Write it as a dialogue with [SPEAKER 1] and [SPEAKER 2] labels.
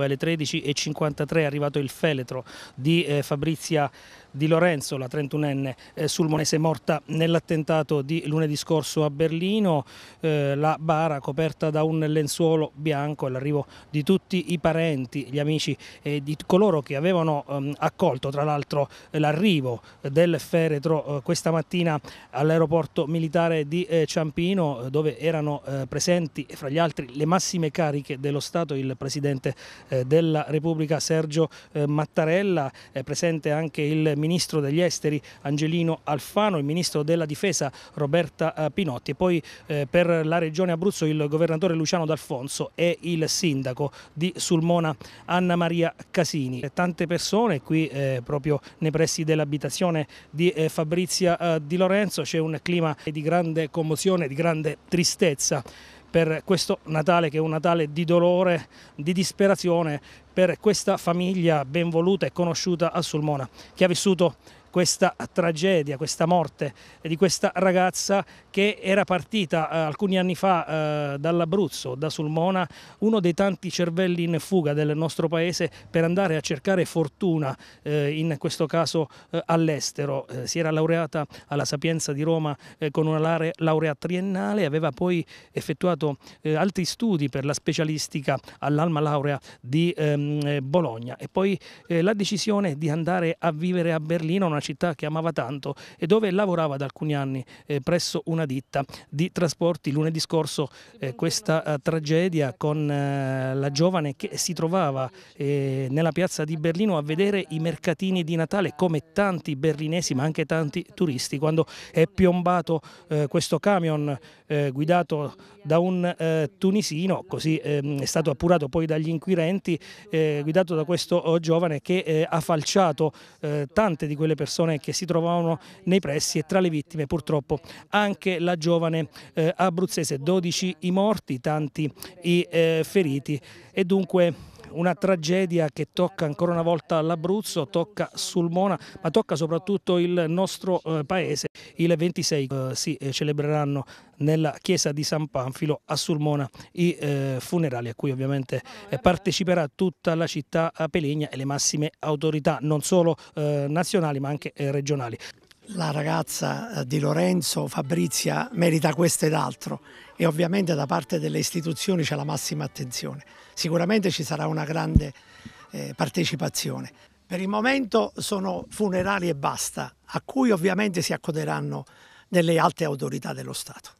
[SPEAKER 1] poi alle 13.53 è arrivato il feletro di eh, Fabrizia Di Lorenzo, la 31enne eh, sulmonese morta nell'attentato di lunedì scorso a Berlino, eh, la bara coperta da un lenzuolo bianco all'arrivo di tutti i parenti, gli amici e di coloro che avevano ehm, accolto tra l'altro l'arrivo del feretro questa mattina all'aeroporto militare di Ciampino dove erano presenti fra gli altri le massime cariche dello Stato, il Presidente eh, della Repubblica Sergio eh, Mattarella, è presente anche il Ministro degli Esteri Angelino Alfano, il Ministro della Difesa Roberta eh, Pinotti e poi per la Regione Abruzzo il Governatore Luciano D'Alfonso e il Sindaco di Sulmona Anna Maria Casini. Tante persone qui proprio nei pressi dell'abitazione di Fabrizia Di Lorenzo, c'è un clima di grande commozione, di grande tristezza per questo Natale che è un Natale di dolore, di disperazione per questa famiglia ben voluta e conosciuta a Sulmona che ha vissuto questa tragedia, questa morte di questa ragazza che era partita eh, alcuni anni fa eh, dall'Abruzzo, da Sulmona, uno dei tanti cervelli in fuga del nostro paese per andare a cercare fortuna, eh, in questo caso all'estero. si era laureata alla Sapienza di Roma con una laurea, triennale, aveva poi effettuato altri studi per la specialistica all'Alma Laurea di ehm, Bologna e poi la decisione di andare a vivere a Berlino, una una città che amava tanto e dove lavorava da alcuni anni eh, presso una ditta di trasporti. Lunedì scorso eh, questa eh, tragedia con eh, la giovane che si trovava eh, nella piazza di Berlino a vedere i mercatini di Natale come tanti berlinesi ma anche tanti turisti quando è piombato questo camion guidato da un tunisino, così ehm, è stato appurato poi dagli inquirenti, guidato da questo oh, giovane che ha falciato tante di quelle persone persone che si trovavano nei pressi e tra le vittime purtroppo anche la giovane eh, abruzzese, 12 i morti, tanti i eh, feriti e dunque una tragedia che tocca ancora una volta l'Abruzzo, tocca Sulmona, ma tocca soprattutto il nostro eh, paese. Il 26 eh, si eh, celebreranno nella chiesa di San Panfilo a Sulmona i funerali a cui ovviamente parteciperà tutta la città a Peligna e le massime autorità non solo nazionali ma anche regionali
[SPEAKER 2] la ragazza eh, di Lorenzo, Fabrizia, merita questo ed altro e ovviamente da parte delle istituzioni c'è la massima attenzione. Sicuramente ci sarà una grande eh, partecipazione. Per il momento sono funerali e basta,
[SPEAKER 1] a cui ovviamente si accoderanno delle alte autorità dello Stato.